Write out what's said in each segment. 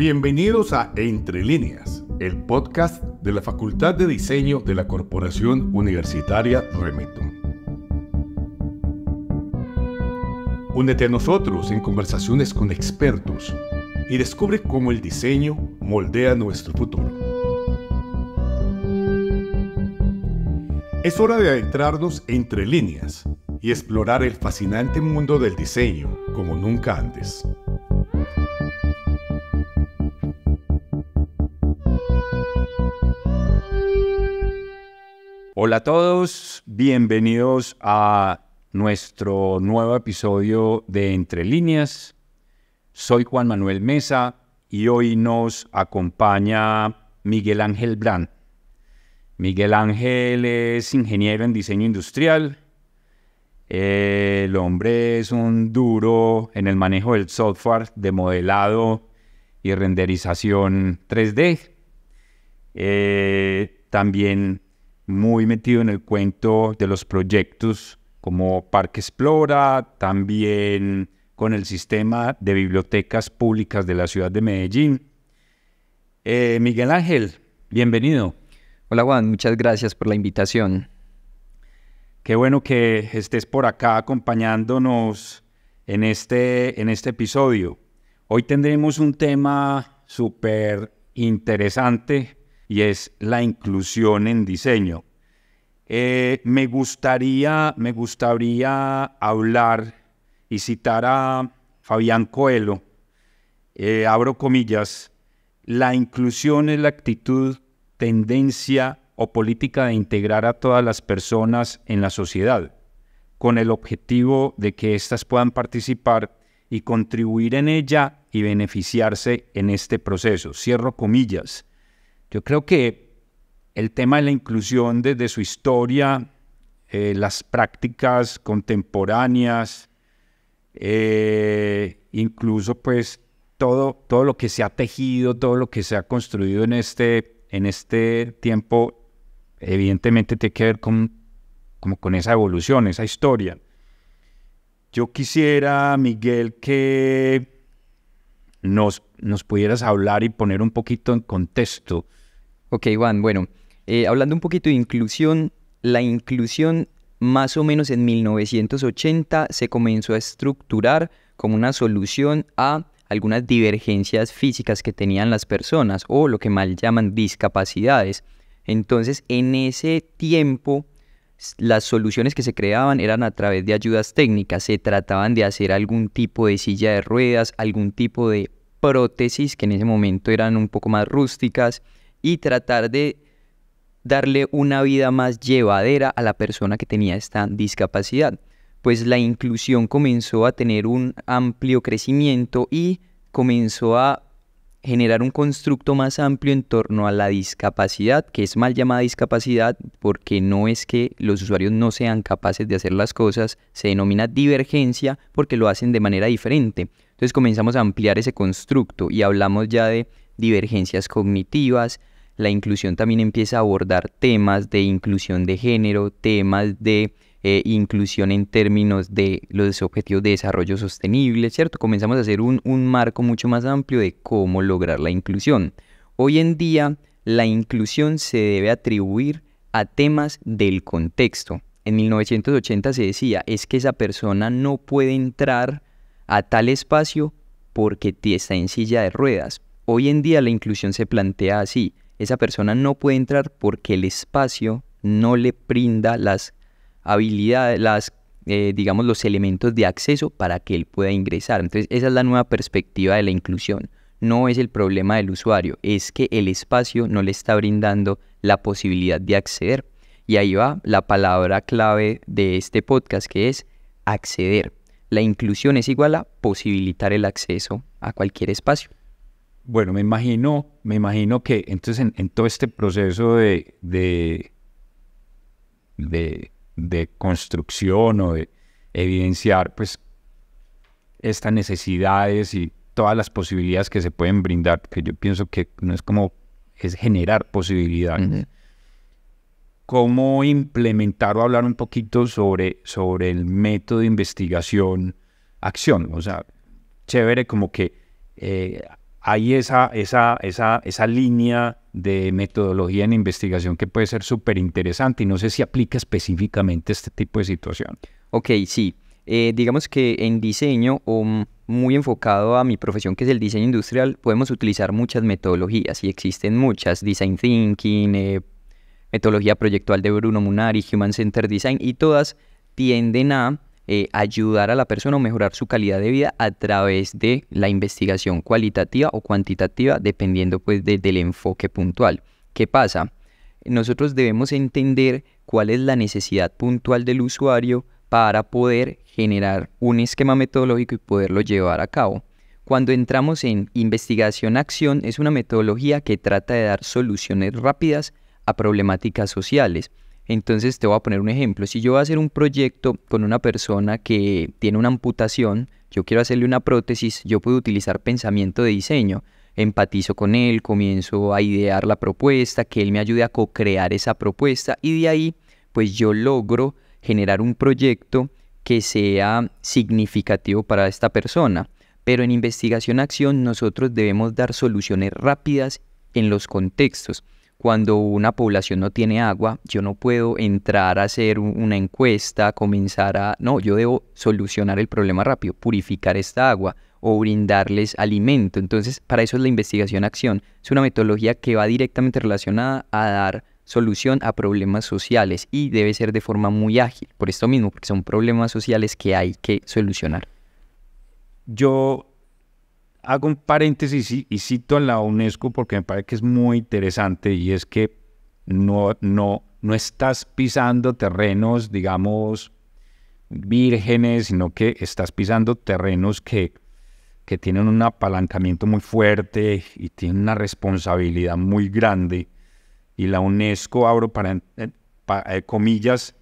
Bienvenidos a Entre Líneas, el podcast de la Facultad de Diseño de la Corporación Universitaria Remeto. Únete a nosotros en conversaciones con expertos y descubre cómo el diseño moldea nuestro futuro. Es hora de adentrarnos entre líneas y explorar el fascinante mundo del diseño como nunca antes. Hola a todos, bienvenidos a nuestro nuevo episodio de Entre líneas. Soy Juan Manuel Mesa y hoy nos acompaña Miguel Ángel Brand. Miguel Ángel es ingeniero en diseño industrial. El hombre es un duro en el manejo del software de modelado y renderización 3D. Eh, también muy metido en el cuento de los proyectos como Parque Explora, también con el sistema de bibliotecas públicas de la ciudad de Medellín. Eh, Miguel Ángel, bienvenido. Hola Juan, muchas gracias por la invitación. Qué bueno que estés por acá acompañándonos en este, en este episodio. Hoy tendremos un tema súper interesante y es la inclusión en diseño. Eh, me, gustaría, me gustaría hablar y citar a Fabián Coelho, eh, abro comillas, la inclusión es la actitud, tendencia o política de integrar a todas las personas en la sociedad, con el objetivo de que éstas puedan participar y contribuir en ella y beneficiarse en este proceso. Cierro comillas. Yo creo que el tema de la inclusión desde su historia, eh, las prácticas contemporáneas, eh, incluso pues todo, todo lo que se ha tejido, todo lo que se ha construido en este, en este tiempo, evidentemente tiene que ver con, como con esa evolución, esa historia. Yo quisiera, Miguel, que nos pudieras hablar y poner un poquito en contexto Ok, Juan, bueno, eh, hablando un poquito de inclusión, la inclusión más o menos en 1980 se comenzó a estructurar como una solución a algunas divergencias físicas que tenían las personas o lo que mal llaman discapacidades. Entonces, en ese tiempo, las soluciones que se creaban eran a través de ayudas técnicas. Se trataban de hacer algún tipo de silla de ruedas, algún tipo de prótesis que en ese momento eran un poco más rústicas y tratar de darle una vida más llevadera a la persona que tenía esta discapacidad. Pues la inclusión comenzó a tener un amplio crecimiento y comenzó a generar un constructo más amplio en torno a la discapacidad, que es mal llamada discapacidad porque no es que los usuarios no sean capaces de hacer las cosas, se denomina divergencia porque lo hacen de manera diferente. Entonces comenzamos a ampliar ese constructo y hablamos ya de divergencias cognitivas, la inclusión también empieza a abordar temas de inclusión de género, temas de eh, inclusión en términos de los objetivos de desarrollo sostenible, ¿cierto? Comenzamos a hacer un, un marco mucho más amplio de cómo lograr la inclusión. Hoy en día la inclusión se debe atribuir a temas del contexto. En 1980 se decía, es que esa persona no puede entrar a tal espacio porque está en silla de ruedas. Hoy en día la inclusión se plantea así, esa persona no puede entrar porque el espacio no le brinda las habilidades, las, eh, digamos, los elementos de acceso para que él pueda ingresar. Entonces, esa es la nueva perspectiva de la inclusión. No es el problema del usuario, es que el espacio no le está brindando la posibilidad de acceder. Y ahí va la palabra clave de este podcast, que es acceder. La inclusión es igual a posibilitar el acceso a cualquier espacio bueno, me imagino, me imagino que entonces en, todo este proceso de, de, construcción o de evidenciar pues estas necesidades y todas las posibilidades que se pueden brindar, que yo pienso que no es como, es generar posibilidades. ¿Cómo implementar o hablar un poquito sobre, sobre el método de investigación-acción? O sea, chévere como que eh, hay esa, esa, línea de metodología en investigación que puede ser súper interesante y no sé si aplica específicamente a este tipo de situación. Ok, sí. Eh, digamos que en diseño o muy enfocado a mi profesión que es el diseño industrial, podemos utilizar muchas metodologías y existen muchas, design thinking, eh, metodología proyectual de Bruno Munari, Human Center Design y todas tienden a eh, ayudar a la persona o mejorar su calidad de vida a través de la investigación cualitativa o cuantitativa, dependiendo pues del enfoque puntual. ¿Qué pasa? Nosotros debemos entender cuál es la necesidad puntual del usuario para poder generar un esquema metodológico y poderlo llevar a cabo. Cuando entramos en investigación-acción es una metodología que trata de dar soluciones rápidas a problemáticas sociales. Entonces te voy a poner un ejemplo. Si yo voy a hacer un proyecto con una persona que tiene una amputación, yo quiero hacerle una prótesis, yo puedo utilizar pensamiento de diseño. Empatizo con él, comienzo a idear la propuesta, que él me ayude a co-crear esa propuesta y de ahí pues yo logro generar un proyecto que sea significativo para esta persona. Pero en investigación-acción nosotros debemos dar soluciones rápidas en los contextos cuando una población no tiene agua, yo no puedo entrar a hacer una encuesta, comenzar a... No, yo debo solucionar el problema rápido, purificar esta agua o brindarles alimento. Entonces, para eso es la investigación-acción. Es una metodología que va directamente relacionada a dar solución a problemas sociales y debe ser de forma muy ágil, por esto mismo, porque son problemas sociales que hay que solucionar. Yo hago un paréntesis y, cito a la UNESCO porque me parece que es muy interesante y es que no, no, no estás pisando terrenos, digamos, vírgenes, sino que estás pisando terrenos que, que tienen un apalancamiento muy fuerte y tienen una responsabilidad muy grande. Y la UNESCO, abro para, eh, eh, comillas,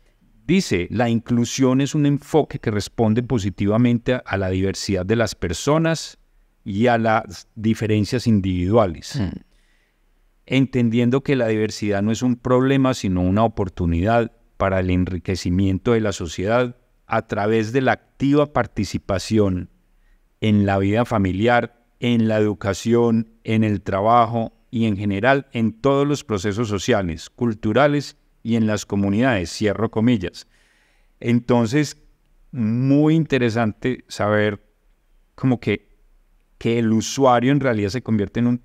Dice, la inclusión es un enfoque que responde positivamente a, la diversidad de las personas y a las diferencias individuales. Mm. Entendiendo que la diversidad no es un problema, sino una oportunidad para el enriquecimiento de la sociedad a través de la activa participación en la vida familiar, en la educación, en el trabajo y en general en todos los procesos sociales, culturales y en las comunidades, cierro comillas. Entonces, muy interesante saber como que que el usuario en realidad se convierte en un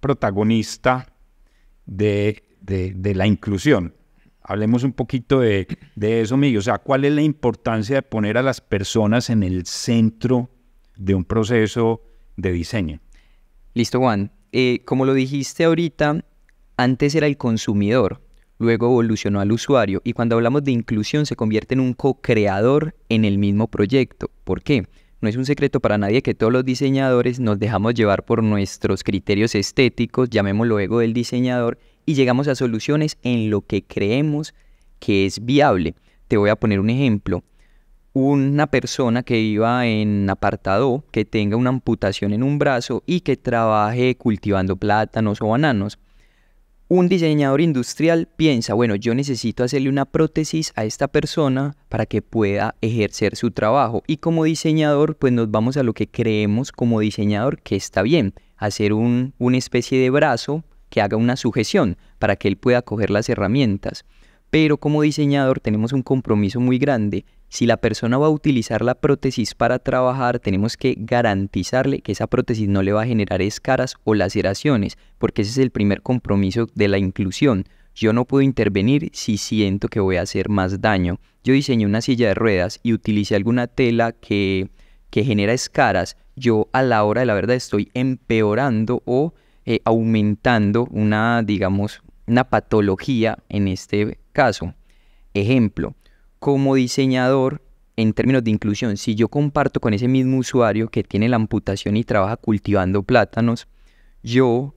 protagonista de, la inclusión. Hablemos un poquito de, eso, Miguel. O sea, ¿cuál es la importancia de poner a las personas en el centro de un proceso de diseño? Listo, Juan. Eh, como lo dijiste ahorita, antes era el consumidor, luego evolucionó al usuario y cuando hablamos de inclusión se convierte en un co-creador en el mismo proyecto. ¿Por qué? No es un secreto para nadie que todos los diseñadores nos dejamos llevar por nuestros criterios estéticos, llamémoslo ego del diseñador, y llegamos a soluciones en lo que creemos que es viable. Te voy a poner un ejemplo. Una persona que viva en apartado, que tenga una amputación en un brazo y que trabaje cultivando plátanos o bananos. Un diseñador industrial piensa, bueno, yo necesito hacerle una prótesis a esta persona para que pueda ejercer su trabajo. Y como diseñador, pues nos vamos a lo que creemos como diseñador que está bien, hacer un, una especie de brazo que haga una sujeción para que él pueda coger las herramientas. Pero como diseñador tenemos un compromiso muy grande si la persona va a utilizar la prótesis para trabajar, tenemos que garantizarle que esa prótesis no le va a generar escaras o laceraciones, porque ese es el primer compromiso de la inclusión. Yo no puedo intervenir si siento que voy a hacer más daño. Yo diseñé una silla de ruedas y utilicé alguna tela que, que genera escaras. Yo a la hora de la verdad estoy empeorando o eh, aumentando una, digamos, una patología en este caso. Ejemplo, como diseñador en términos de inclusión, si yo comparto con ese mismo usuario que tiene la amputación y trabaja cultivando plátanos, yo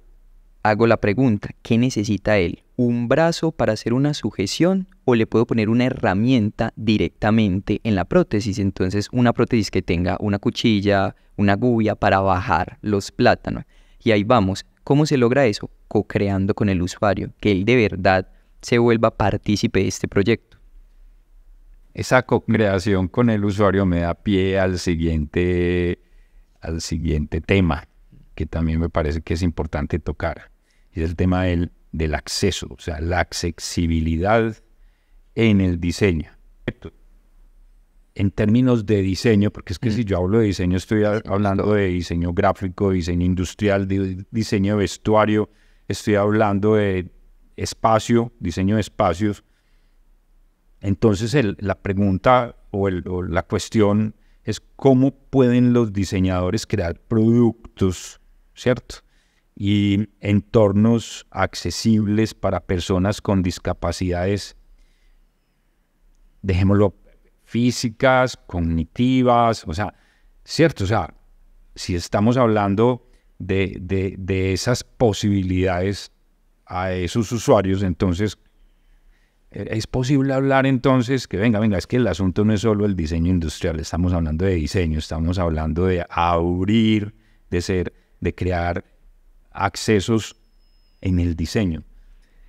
hago la pregunta, ¿qué necesita él? ¿Un brazo para hacer una sujeción o le puedo poner una herramienta directamente en la prótesis? Entonces, una prótesis que tenga una cuchilla, una gubia para bajar los plátanos. Y ahí vamos. ¿Cómo se logra eso? Co-creando con el usuario, que él de verdad se vuelva partícipe de este proyecto. Esa congregación con el usuario me da pie al siguiente, al siguiente tema, que también me parece que es importante tocar. Es el tema del, del acceso, o sea, la accesibilidad en el diseño. En términos de diseño, porque es que mm. si yo hablo de diseño, estoy hablando de diseño gráfico, diseño industrial, diseño de vestuario, estoy hablando de espacio, diseño de espacios, entonces la pregunta o, la cuestión es cómo pueden los diseñadores crear productos, ¿cierto? Y entornos accesibles para personas con discapacidades, dejémoslo, físicas, cognitivas, o sea, ¿cierto? O sea, si estamos hablando de, de esas posibilidades a esos usuarios, entonces eh, es posible hablar entonces que, venga, venga, es que el asunto no es solo el diseño industrial, estamos hablando de diseño, estamos hablando de abrir, de ser, de crear accesos en el diseño.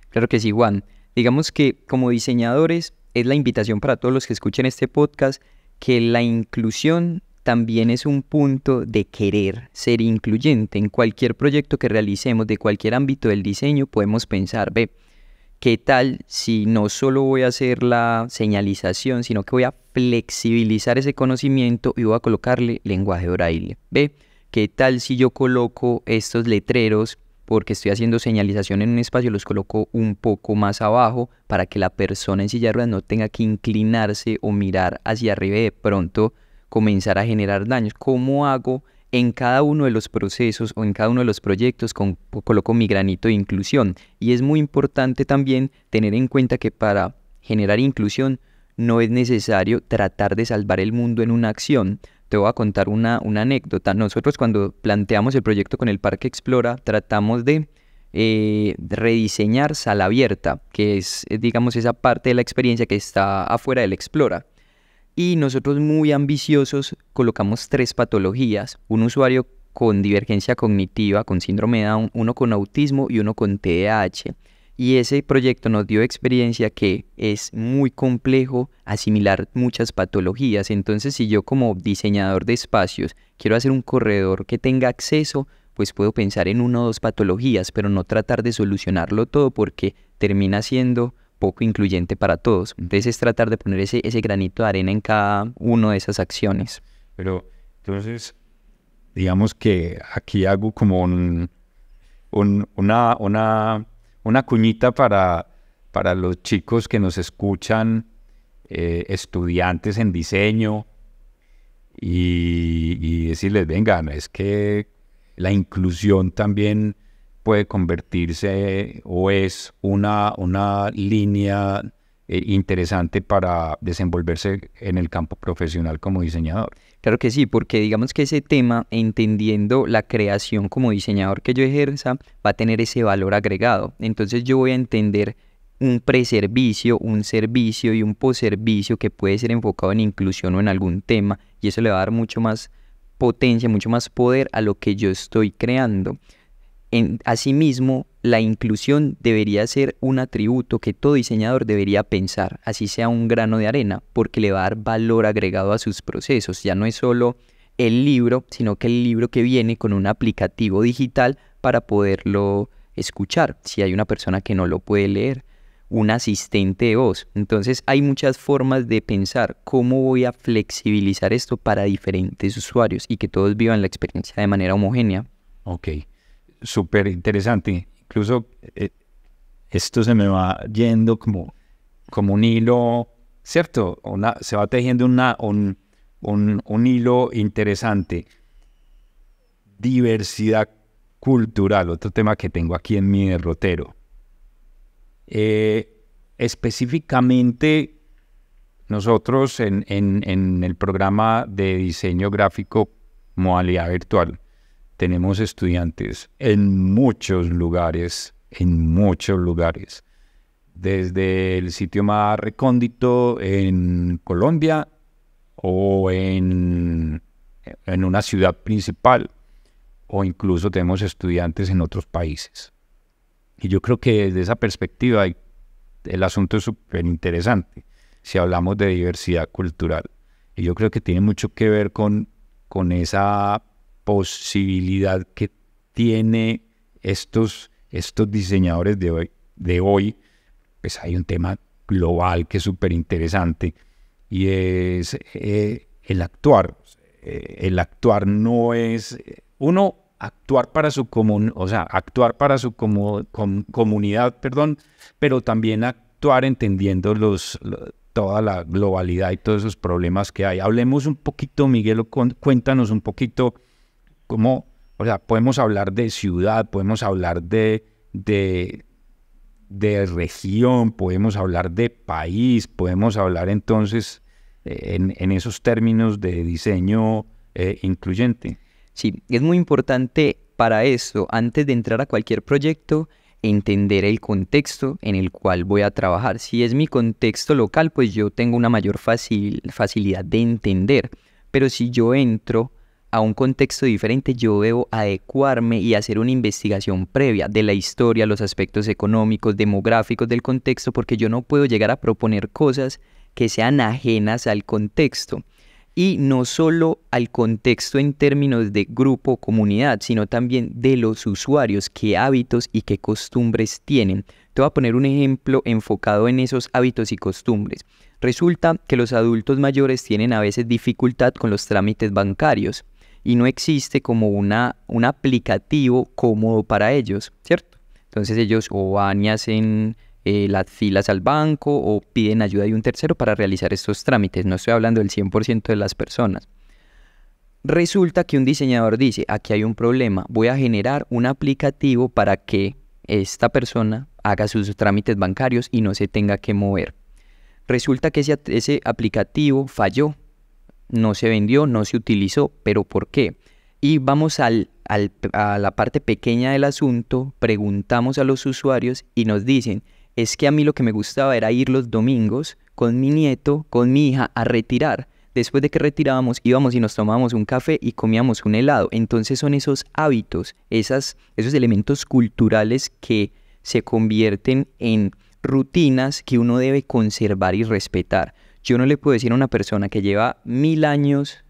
Claro que sí, Juan. Digamos que como diseñadores es la invitación para todos los que escuchen este podcast que la inclusión también es un punto de querer ser incluyente. En cualquier proyecto que realicemos de cualquier ámbito del diseño podemos pensar, ve, ¿qué tal si no solo voy a hacer la señalización, sino que voy a flexibilizar ese conocimiento y voy a colocarle lenguaje braille? ¿Ve? ¿Qué tal si yo coloco estos letreros porque estoy haciendo señalización en un espacio, los coloco un poco más abajo para que la persona en silla de ruedas no tenga que inclinarse o mirar hacia arriba y de pronto comenzar a generar daños. ¿Cómo hago en cada uno de los procesos o en cada uno de los proyectos coloco mi granito de inclusión. Y es muy importante también tener en cuenta que para generar inclusión no es necesario tratar de salvar el mundo en una acción. Te voy a contar una, anécdota. Nosotros cuando planteamos el proyecto con el Parque Explora tratamos de eh, rediseñar sala abierta, que es eh, digamos esa parte de la experiencia que está afuera del Explora. Y nosotros muy ambiciosos colocamos tres patologías, un usuario con divergencia cognitiva, con síndrome de Down, uno con autismo y uno con TDAH. Y ese proyecto nos dio experiencia que es muy complejo asimilar muchas patologías. Entonces, si yo como diseñador de espacios quiero hacer un corredor que tenga acceso, pues puedo pensar en una o dos patologías, pero no tratar de solucionarlo todo porque termina siendo poco incluyente para todos. Entonces es tratar de poner ese, ese granito de arena en cada una de esas acciones. Pero entonces, digamos que aquí hago como un, un, una, una, una cuñita para, para los chicos que nos escuchan, eh, estudiantes en diseño, y, y decirles, vengan, es que la inclusión también puede convertirse o es una, una línea eh, interesante para desenvolverse en el campo profesional como diseñador. Claro que sí, porque digamos que ese tema, entendiendo la creación como diseñador que yo ejerza, va a tener ese valor agregado. Entonces yo voy a entender un preservicio, un servicio y un post-servicio que puede ser enfocado en inclusión o en algún tema, y eso le va a dar mucho más potencia, mucho más poder a lo que yo estoy creando asimismo, la inclusión debería ser un atributo que todo diseñador debería pensar, así sea un grano de arena, porque le va a dar valor agregado a sus procesos. Ya no es solo el libro, sino que el libro que viene con un aplicativo digital para poderlo escuchar, si hay una persona que no lo puede leer, un asistente de voz. Entonces hay muchas formas de pensar cómo voy a flexibilizar esto para diferentes usuarios y que todos vivan la experiencia de manera homogénea. Ok súper interesante. Incluso eh, esto se me va yendo como, como un hilo, ¿cierto? se va tejiendo un, hilo interesante. Diversidad cultural, otro tema que tengo aquí en mi derrotero. Eh, específicamente, nosotros en, en, el programa de diseño gráfico modalidad virtual tenemos estudiantes en muchos lugares, en muchos lugares. Desde el sitio más recóndito en Colombia o en, en una ciudad principal o incluso tenemos estudiantes en otros países. Y yo creo que desde esa perspectiva el asunto es súper interesante si hablamos de diversidad cultural. Y yo creo que tiene mucho que ver con, con esa posibilidad que tiene estos, estos diseñadores de hoy, de hoy, pues hay un tema global que es súper interesante y es eh, el actuar. Eh, el actuar no es, uno, actuar para su común o sea, actuar para su comunidad, perdón, pero también actuar entendiendo toda la globalidad y todos esos problemas que hay. Hablemos un poquito, Miguel, cuéntanos un poquito como, o sea, podemos hablar de ciudad, podemos hablar de, de, región, podemos hablar de país, podemos hablar entonces eh, en, esos términos de diseño eh, incluyente. Sí, es muy importante para eso, antes de entrar a cualquier proyecto, entender el contexto en el cual voy a trabajar. Si es mi contexto local, pues yo tengo una mayor facilidad de entender. Pero si yo entro a un contexto diferente, yo debo adecuarme y hacer una investigación previa de la historia, los aspectos económicos, demográficos del contexto, porque yo no puedo llegar a proponer cosas que sean ajenas al contexto. Y no solo al contexto en términos de grupo, comunidad, sino también de los usuarios, qué hábitos y qué costumbres tienen. Te voy a poner un ejemplo enfocado en esos hábitos y costumbres. Resulta que los adultos mayores tienen a veces dificultad con los trámites bancarios y no existe como una, un aplicativo cómodo para ellos, ¿cierto? Entonces ellos o van y hacen eh, las filas al banco o piden ayuda de un tercero para realizar estos trámites. No estoy hablando del 100% de las personas. Resulta que un diseñador dice, aquí hay un problema, voy a generar un aplicativo para que esta persona haga sus trámites bancarios y no se tenga que mover. Resulta que ese, ese aplicativo falló no se vendió, no se utilizó, pero ¿por qué? Y vamos al, a la parte pequeña del asunto, preguntamos a los usuarios y nos dicen, es que a mí lo que me gustaba era ir los domingos con mi nieto, con mi hija, a retirar. Después de que retirábamos, íbamos y nos tomábamos un café y comíamos un helado. Entonces son esos hábitos, esas, esos elementos culturales que se convierten en rutinas que uno debe conservar y respetar. Yo no le puedo decir a una persona que lleva mil años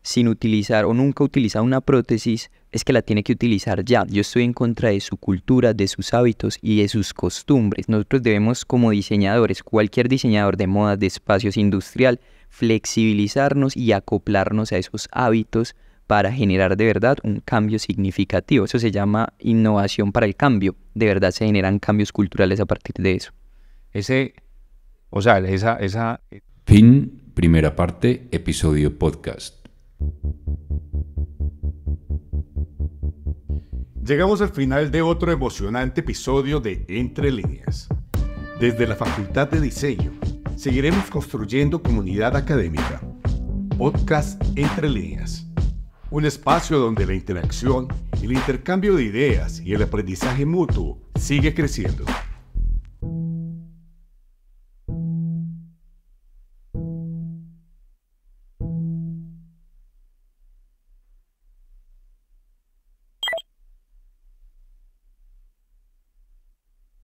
sin utilizar o nunca utiliza una prótesis, es que la tiene que utilizar ya. Yo estoy en contra de su cultura, de sus hábitos y de sus costumbres. Nosotros debemos como diseñadores, cualquier diseñador de moda, de espacios industrial, flexibilizarnos y acoplarnos a esos hábitos para generar de verdad un cambio significativo. Eso se llama innovación para el cambio. De verdad se generan cambios culturales a partir de eso. Ese, o sea, esa, esa Fin, primera parte, episodio podcast. Llegamos al final de otro emocionante episodio de Entre líneas. Desde la Facultad de Diseño, seguiremos construyendo comunidad académica. Podcast Entre líneas. Un espacio donde la interacción, el intercambio de ideas y el aprendizaje mutuo sigue creciendo.